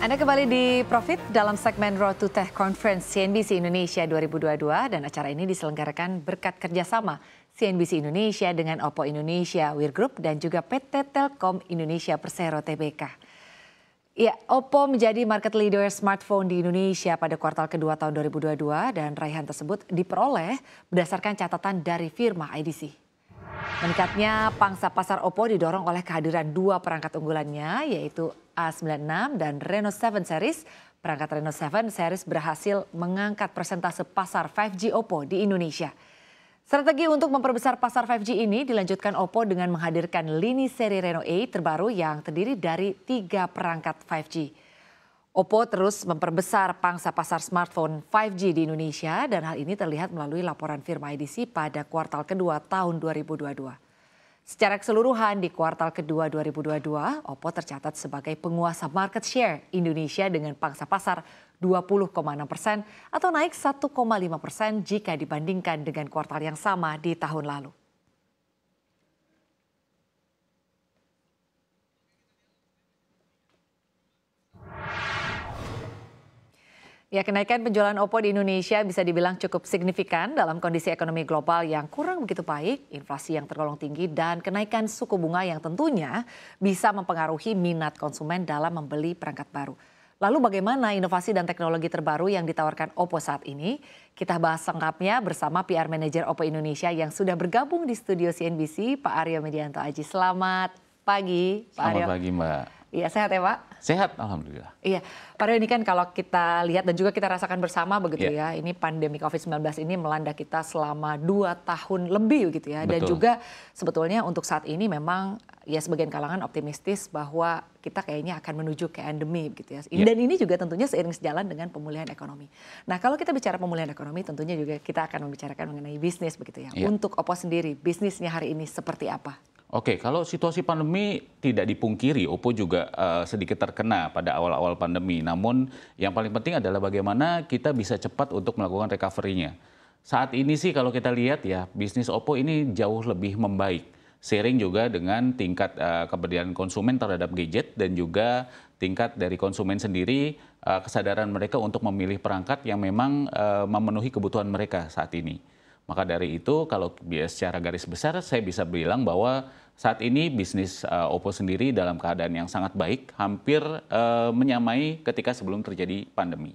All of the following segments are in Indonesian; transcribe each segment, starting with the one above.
Anda kembali di Profit dalam segmen Road to Tech Conference CNBC Indonesia 2022 dan acara ini diselenggarakan berkat kerjasama CNBC Indonesia dengan Oppo Indonesia Weir Group dan juga PT Telkom Indonesia Persero Tbk. Ya, Oppo menjadi market leader smartphone di Indonesia pada kuartal kedua tahun 2022 dan raihan tersebut diperoleh berdasarkan catatan dari firma IDC. Meningkatnya pangsa pasar Oppo didorong oleh kehadiran dua perangkat unggulannya yaitu A96 dan Reno 7 series. Perangkat Reno 7 series berhasil mengangkat persentase pasar 5G Oppo di Indonesia. Strategi untuk memperbesar pasar 5G ini dilanjutkan Oppo dengan menghadirkan lini seri Reno 8 terbaru yang terdiri dari tiga perangkat 5G. Oppo terus memperbesar pangsa pasar smartphone 5G di Indonesia dan hal ini terlihat melalui laporan firma IDC pada kuartal kedua tahun 2022. Secara keseluruhan di kuartal kedua 2022, Oppo tercatat sebagai penguasa market share Indonesia dengan pangsa pasar 20,6 persen atau naik 1,5 persen jika dibandingkan dengan kuartal yang sama di tahun lalu. Ya, kenaikan penjualan Oppo di Indonesia bisa dibilang cukup signifikan dalam kondisi ekonomi global yang kurang begitu baik, inflasi yang tergolong tinggi, dan kenaikan suku bunga yang tentunya bisa mempengaruhi minat konsumen dalam membeli perangkat baru. Lalu bagaimana inovasi dan teknologi terbaru yang ditawarkan Oppo saat ini? Kita bahas lengkapnya bersama PR Manager Oppo Indonesia yang sudah bergabung di studio CNBC, Pak Aryo Medianto Aji. Selamat pagi, Pak Selamat Aryo. pagi, Mbak. Iya sehat ya Pak. Sehat alhamdulillah. Iya Pak ini kan kalau kita lihat dan juga kita rasakan bersama begitu yeah. ya. Ini pandemi COVID-19 ini melanda kita selama dua tahun lebih gitu ya. Betul. Dan juga sebetulnya untuk saat ini memang ya sebagian kalangan optimistis bahwa kita kayaknya akan menuju ke endemi gitu ya. Yeah. Dan ini juga tentunya seiring sejalan dengan pemulihan ekonomi. Nah kalau kita bicara pemulihan ekonomi tentunya juga kita akan membicarakan mengenai bisnis begitu ya. Yeah. Untuk Oppo sendiri bisnisnya hari ini seperti apa? Oke, kalau situasi pandemi tidak dipungkiri, Oppo juga uh, sedikit terkena pada awal-awal pandemi. Namun yang paling penting adalah bagaimana kita bisa cepat untuk melakukan recovery-nya. Saat ini sih kalau kita lihat ya, bisnis Oppo ini jauh lebih membaik. Sering juga dengan tingkat uh, konsumen terhadap gadget dan juga tingkat dari konsumen sendiri uh, kesadaran mereka untuk memilih perangkat yang memang uh, memenuhi kebutuhan mereka saat ini. Maka dari itu kalau secara garis besar saya bisa bilang bahwa saat ini bisnis uh, Oppo sendiri dalam keadaan yang sangat baik, hampir uh, menyamai ketika sebelum terjadi pandemi.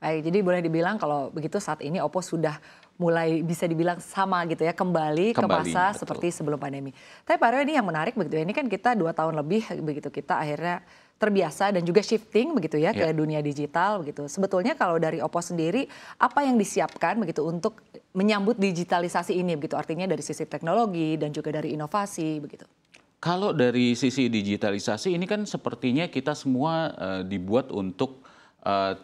Baik, jadi boleh dibilang kalau begitu saat ini Oppo sudah mulai bisa dibilang sama gitu ya kembali, kembali ke masa betul. seperti sebelum pandemi. Tapi Pak ini yang menarik begitu ya, ini kan kita dua tahun lebih begitu kita akhirnya terbiasa dan juga shifting begitu ya ya ke dunia digital begitu. Sebetulnya kalau dari Oppo sendiri apa yang disiapkan begitu untuk menyambut digitalisasi ini begitu artinya dari sisi teknologi dan juga dari inovasi begitu. Kalau dari sisi digitalisasi ini kan sepertinya kita semua uh, dibuat untuk uh,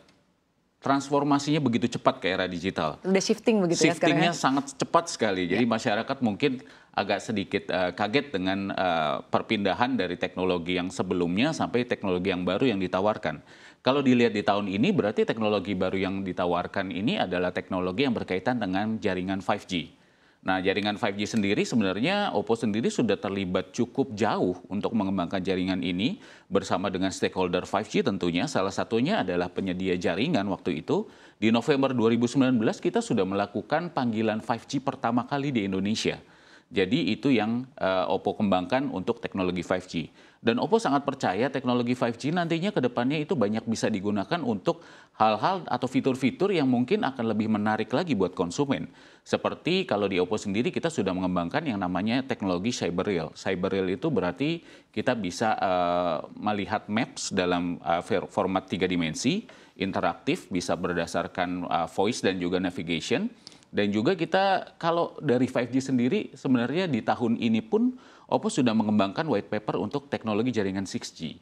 transformasinya begitu cepat ke era digital. Sudah shifting begitu Shiftingnya ya sekarang. Ya? Shiftingnya sangat cepat sekali. Jadi ya. masyarakat mungkin agak sedikit uh, kaget dengan uh, perpindahan dari teknologi yang sebelumnya sampai teknologi yang baru yang ditawarkan. Kalau dilihat di tahun ini berarti teknologi baru yang ditawarkan ini adalah teknologi yang berkaitan dengan jaringan 5G. Nah, jaringan 5G sendiri sebenarnya Oppo sendiri sudah terlibat cukup jauh untuk mengembangkan jaringan ini bersama dengan stakeholder 5G tentunya. Salah satunya adalah penyedia jaringan waktu itu. Di November 2019 kita sudah melakukan panggilan 5G pertama kali di Indonesia jadi itu yang uh, Oppo kembangkan untuk teknologi 5G. Dan Oppo sangat percaya teknologi 5G nantinya ke depannya itu banyak bisa digunakan untuk hal-hal atau fitur-fitur yang mungkin akan lebih menarik lagi buat konsumen. Seperti kalau di Oppo sendiri kita sudah mengembangkan yang namanya teknologi Cyber Real. Cyber Real itu berarti kita bisa uh, melihat maps dalam uh, format tiga dimensi, interaktif, bisa berdasarkan uh, voice dan juga navigation dan juga kita kalau dari 5G sendiri sebenarnya di tahun ini pun Oppo sudah mengembangkan white paper untuk teknologi jaringan 6G.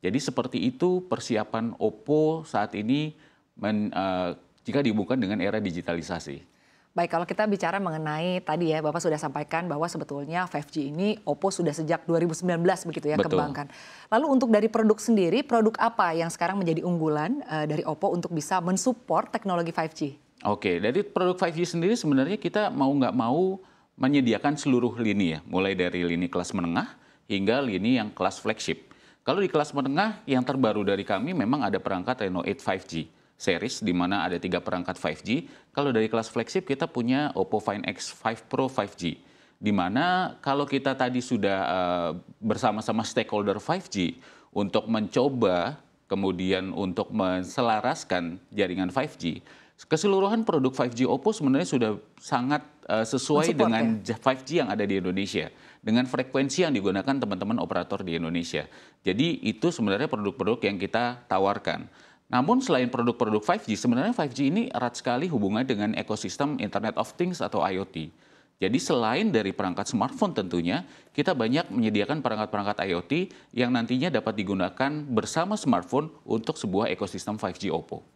Jadi seperti itu persiapan Oppo saat ini men, uh, jika dihubungkan dengan era digitalisasi. Baik, kalau kita bicara mengenai tadi ya Bapak sudah sampaikan bahwa sebetulnya 5G ini Oppo sudah sejak 2019 begitu ya Betul. kembangkan. Lalu untuk dari produk sendiri, produk apa yang sekarang menjadi unggulan uh, dari Oppo untuk bisa mensupport teknologi 5G? Oke, jadi produk 5G sendiri sebenarnya kita mau nggak mau menyediakan seluruh lini ya, mulai dari lini kelas menengah hingga lini yang kelas flagship. Kalau di kelas menengah yang terbaru dari kami memang ada perangkat Reno 8 5G series di mana ada tiga perangkat 5G. Kalau dari kelas flagship kita punya Oppo Find X5 Pro 5G di mana kalau kita tadi sudah eh, bersama-sama stakeholder 5G untuk mencoba kemudian untuk menselaraskan jaringan 5G Keseluruhan produk 5G Oppo sebenarnya sudah sangat uh, sesuai dengan ya? 5G yang ada di Indonesia, dengan frekuensi yang digunakan teman-teman operator di Indonesia. Jadi itu sebenarnya produk-produk yang kita tawarkan. Namun selain produk-produk 5G, sebenarnya 5G ini erat sekali hubungan dengan ekosistem Internet of Things atau IoT. Jadi selain dari perangkat smartphone tentunya, kita banyak menyediakan perangkat-perangkat IoT yang nantinya dapat digunakan bersama smartphone untuk sebuah ekosistem 5G Oppo.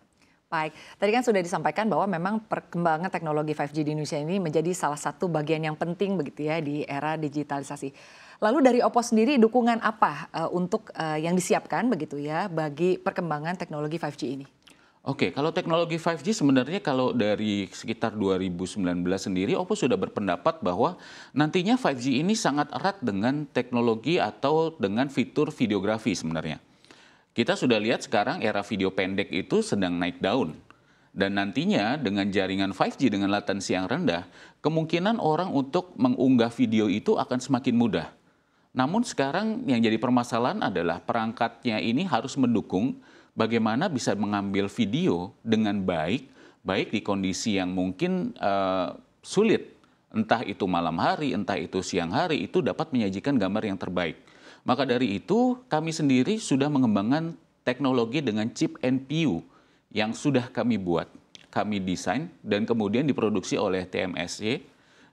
Baik, tadi kan sudah disampaikan bahwa memang perkembangan teknologi 5G di Indonesia ini menjadi salah satu bagian yang penting begitu ya di era digitalisasi. Lalu dari Oppo sendiri dukungan apa uh, untuk uh, yang disiapkan begitu ya bagi perkembangan teknologi 5G ini? Oke, kalau teknologi 5G sebenarnya kalau dari sekitar 2019 sendiri Oppo sudah berpendapat bahwa nantinya 5G ini sangat erat dengan teknologi atau dengan fitur videografi sebenarnya. Kita sudah lihat sekarang era video pendek itu sedang naik daun. Dan nantinya dengan jaringan 5G dengan latensi yang rendah, kemungkinan orang untuk mengunggah video itu akan semakin mudah. Namun sekarang yang jadi permasalahan adalah perangkatnya ini harus mendukung bagaimana bisa mengambil video dengan baik, baik di kondisi yang mungkin uh, sulit. Entah itu malam hari, entah itu siang hari, itu dapat menyajikan gambar yang terbaik. Maka dari itu kami sendiri sudah mengembangkan teknologi dengan chip NPU yang sudah kami buat, kami desain dan kemudian diproduksi oleh TMSE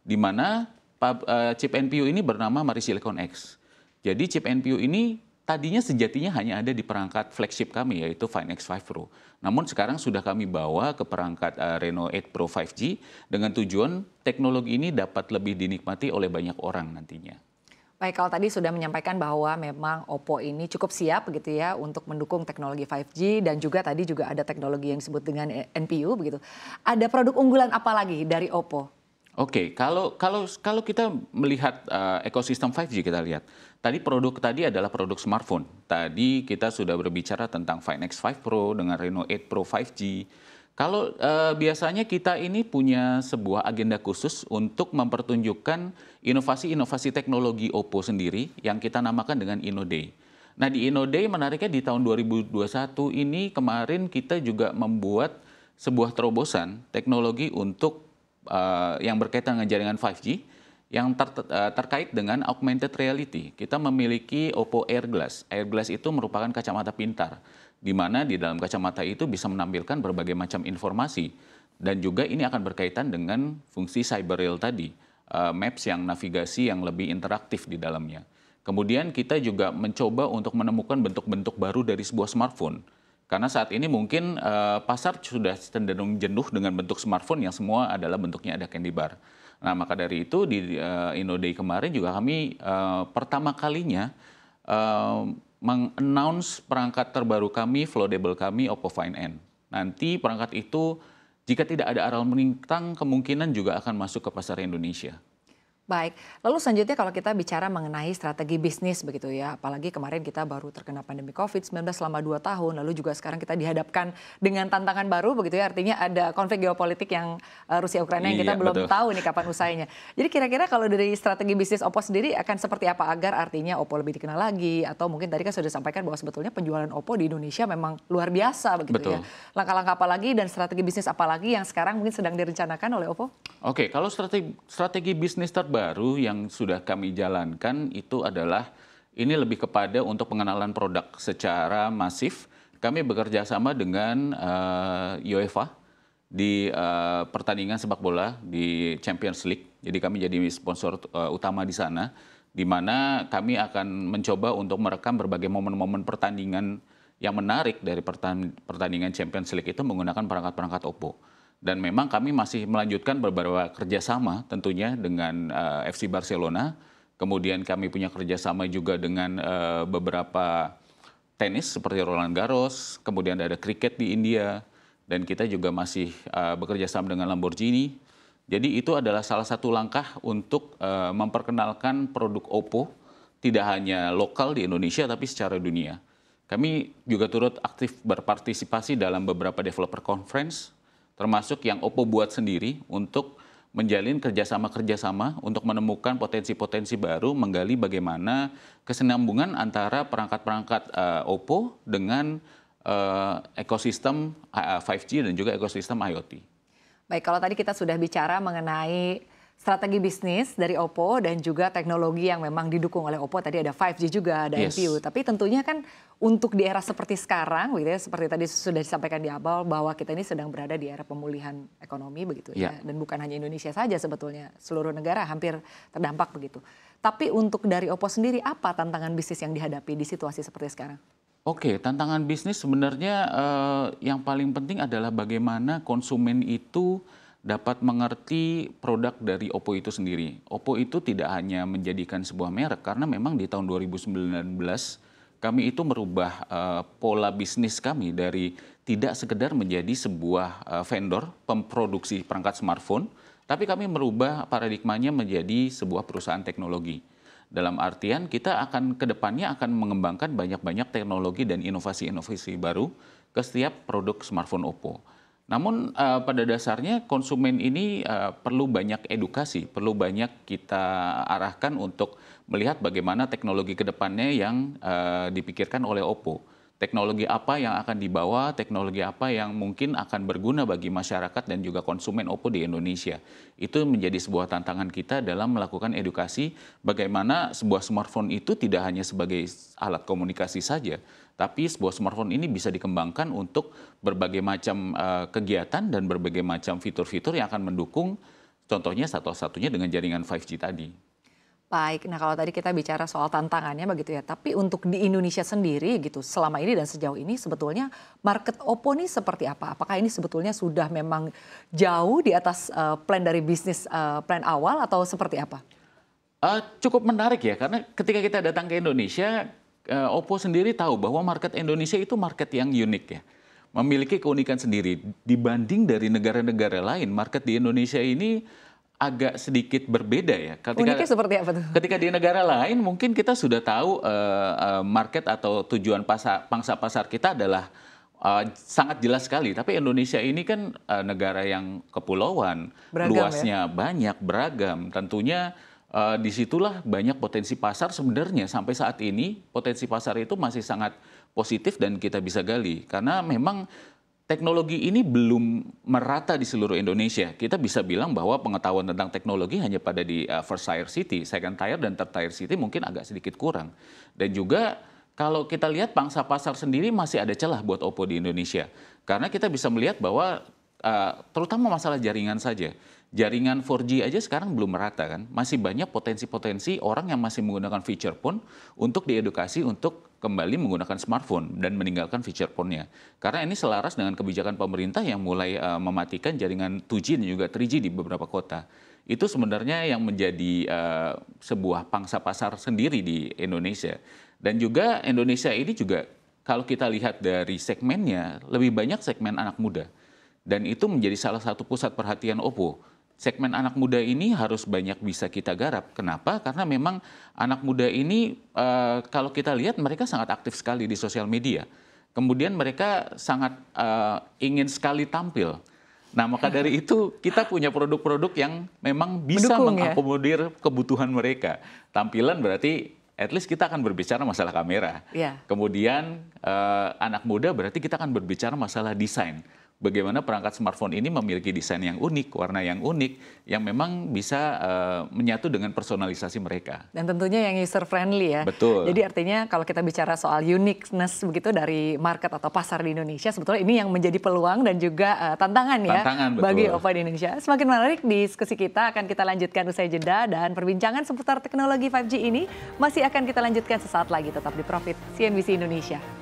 di mana eh, chip NPU ini bernama Marisilicon Silicon X. Jadi chip NPU ini tadinya sejatinya hanya ada di perangkat flagship kami yaitu Find X5 Pro. Namun sekarang sudah kami bawa ke perangkat eh, Reno 8 Pro 5G dengan tujuan teknologi ini dapat lebih dinikmati oleh banyak orang nantinya. Baik, kalau tadi sudah menyampaikan bahwa memang Oppo ini cukup siap begitu ya untuk mendukung teknologi 5G dan juga tadi juga ada teknologi yang disebut dengan NPU begitu. Ada produk unggulan apa lagi dari Oppo? Oke, okay, kalau kalau kalau kita melihat uh, ekosistem 5G kita lihat. Tadi produk tadi adalah produk smartphone. Tadi kita sudah berbicara tentang Find X5 Pro dengan Reno 8 Pro 5G kalau eh, biasanya kita ini punya sebuah agenda khusus untuk mempertunjukkan inovasi-inovasi teknologi Oppo sendiri yang kita namakan dengan InnoDay. Nah di InnoDay menariknya di tahun 2021 ini kemarin kita juga membuat sebuah terobosan teknologi untuk uh, yang berkaitan dengan jaringan 5G yang ter eh, terkait dengan augmented reality. Kita memiliki Oppo Air Glass. Air Glass itu merupakan kacamata pintar di mana di dalam kacamata itu bisa menampilkan berbagai macam informasi dan juga ini akan berkaitan dengan fungsi cyber rail tadi, uh, maps yang navigasi yang lebih interaktif di dalamnya. Kemudian kita juga mencoba untuk menemukan bentuk-bentuk baru dari sebuah smartphone. Karena saat ini mungkin uh, pasar sudah cenderung jenuh dengan bentuk smartphone yang semua adalah bentuknya ada candy bar. Nah, maka dari itu di uh, eh, Innoday kemarin juga kami uh, pertama kalinya uh, mengannounce perangkat terbaru kami, foldable kami, Oppo Find N. Nanti perangkat itu jika tidak ada aral melintang kemungkinan juga akan masuk ke pasar Indonesia. Baik, lalu selanjutnya kalau kita bicara mengenai strategi bisnis begitu ya, apalagi kemarin kita baru terkena pandemi COVID-19 selama 2 tahun, lalu juga sekarang kita dihadapkan dengan tantangan baru begitu ya, artinya ada konflik geopolitik yang uh, Rusia-Ukraina yang kita iya, belum betul. tahu nih kapan usainya. Jadi kira-kira kalau dari strategi bisnis Oppo sendiri akan seperti apa agar artinya Oppo lebih dikenal lagi, atau mungkin tadi kan sudah sampaikan bahwa sebetulnya penjualan Oppo di Indonesia memang luar biasa begitu ya. betul. ya. Langkah-langkah apa lagi dan strategi bisnis apa lagi yang sekarang mungkin sedang direncanakan oleh Oppo? Oke, kalau strategi, strategi bisnis terbaik, baru yang sudah kami jalankan itu adalah ini lebih kepada untuk pengenalan produk secara masif. Kami bekerja sama dengan uh, UEFA di uh, pertandingan sepak bola di Champions League. Jadi kami jadi sponsor uh, utama di sana, di mana kami akan mencoba untuk merekam berbagai momen-momen pertandingan yang menarik dari pertandingan Champions League itu menggunakan perangkat-perangkat Oppo dan memang kami masih melanjutkan beberapa kerjasama tentunya dengan uh, eh, FC Barcelona. Kemudian kami punya kerjasama juga dengan uh, beberapa tenis seperti Roland Garros, kemudian ada kriket di India, dan kita juga masih uh, bekerja dengan Lamborghini. Jadi itu adalah salah satu langkah untuk uh, memperkenalkan produk Oppo tidak hanya lokal di Indonesia tapi secara dunia. Kami juga turut aktif berpartisipasi dalam beberapa developer conference termasuk yang Oppo buat sendiri untuk menjalin kerjasama-kerjasama untuk menemukan potensi-potensi baru, menggali bagaimana kesenambungan antara perangkat-perangkat uh, Oppo dengan uh, ekosistem 5G eh, dan juga ekosistem IoT. Baik, kalau tadi kita sudah bicara mengenai strategi bisnis dari Oppo dan juga teknologi yang memang didukung oleh Oppo tadi ada 5G juga ada yes. MPU tapi tentunya kan untuk di era seperti sekarang gitu ya seperti tadi sudah disampaikan di awal bahwa kita ini sedang berada di era pemulihan ekonomi begitu yeah. ya dan bukan hanya Indonesia saja sebetulnya seluruh negara hampir terdampak begitu tapi untuk dari Oppo sendiri apa tantangan bisnis yang dihadapi di situasi seperti sekarang Oke, tantangan bisnis sebenarnya uh, yang paling penting adalah bagaimana konsumen itu dapat mengerti produk dari Oppo itu sendiri. Oppo itu tidak hanya menjadikan sebuah merek karena memang di tahun 2019 kami itu merubah uh, pola bisnis kami dari tidak sekedar menjadi sebuah uh, vendor pemproduksi perangkat smartphone, tapi kami merubah paradigmanya menjadi sebuah perusahaan teknologi. Dalam artian kita akan kedepannya akan mengembangkan banyak-banyak teknologi dan inovasi-inovasi baru ke setiap produk smartphone Oppo namun uh, pada dasarnya konsumen ini uh, perlu banyak edukasi, perlu banyak kita arahkan untuk melihat bagaimana teknologi kedepannya yang uh, dipikirkan oleh Oppo. Teknologi apa yang akan dibawa, teknologi apa yang mungkin akan berguna bagi masyarakat dan juga konsumen Oppo di Indonesia. Itu menjadi sebuah tantangan kita dalam melakukan edukasi bagaimana sebuah smartphone itu tidak hanya sebagai alat komunikasi saja, tapi sebuah smartphone ini bisa dikembangkan untuk berbagai macam uh, kegiatan dan berbagai macam fitur-fitur yang akan mendukung contohnya satu-satunya dengan jaringan 5G tadi. Baik, nah kalau tadi kita bicara soal tantangannya begitu ya, tapi untuk di Indonesia sendiri gitu selama ini dan sejauh ini sebetulnya market Oppo ini seperti apa? Apakah ini sebetulnya sudah memang jauh di atas uh, plan dari bisnis uh, plan awal atau seperti apa? Uh, cukup menarik ya, karena ketika kita datang ke Indonesia, Eh, Oppo sendiri tahu bahwa market Indonesia itu market yang unik ya. Memiliki keunikan sendiri dibanding dari negara-negara lain. Market di Indonesia ini agak sedikit berbeda ya. Ketika, Uniknya seperti apa tuh? Ketika di negara lain mungkin kita sudah tahu uh, uh, market atau tujuan pasar, pangsa pasar kita adalah uh, sangat jelas sekali. Tapi Indonesia ini kan uh, negara yang kepulauan, beragam, ya? luasnya ya? banyak, beragam. Tentunya Uh, eh, disitulah banyak potensi pasar sebenarnya sampai saat ini potensi pasar itu masih sangat positif dan kita bisa gali karena memang teknologi ini belum merata di seluruh Indonesia. Kita bisa bilang bahwa pengetahuan tentang teknologi hanya pada di uh, first tier city, second tier dan third tier city mungkin agak sedikit kurang. Dan juga kalau kita lihat pangsa pasar sendiri masih ada celah buat Oppo di Indonesia. Karena kita bisa melihat bahwa Eh, terutama masalah jaringan saja. Jaringan 4G aja sekarang belum merata kan, masih banyak potensi-potensi orang yang masih menggunakan feature phone untuk diedukasi untuk kembali menggunakan smartphone dan meninggalkan feature phone-nya. Karena ini selaras dengan kebijakan pemerintah yang mulai uh, mematikan jaringan 2G dan juga 3G di beberapa kota. Itu sebenarnya yang menjadi uh, sebuah pangsa pasar sendiri di Indonesia. Dan juga Indonesia ini juga kalau kita lihat dari segmennya, lebih banyak segmen anak muda dan itu menjadi salah satu pusat perhatian Oppo. Segmen anak muda ini harus banyak bisa kita garap. Kenapa? Karena memang anak muda ini uh, kalau kita lihat mereka sangat aktif sekali di sosial media. Kemudian mereka sangat uh, ingin sekali tampil. Nah, maka dari itu kita punya produk-produk yang memang bisa Mendukung, ya. mengakomodir ya? kebutuhan mereka. Tampilan berarti at least kita akan berbicara masalah kamera. Yeah. Kemudian uh, anak muda berarti kita akan berbicara masalah desain bagaimana perangkat smartphone ini memiliki desain yang unik, warna yang unik, yang memang bisa uh, menyatu dengan personalisasi mereka. Dan tentunya yang user friendly ya. Betul. Jadi artinya kalau kita bicara soal uniqueness begitu dari market atau pasar di Indonesia, sebetulnya ini yang menjadi peluang dan juga uh, tantangan, ya tantangan, betul. bagi Oppo di Indonesia. Semakin menarik diskusi kita akan kita lanjutkan usai jeda dan perbincangan seputar teknologi 5G ini masih akan kita lanjutkan sesaat lagi tetap di Profit CNBC Indonesia.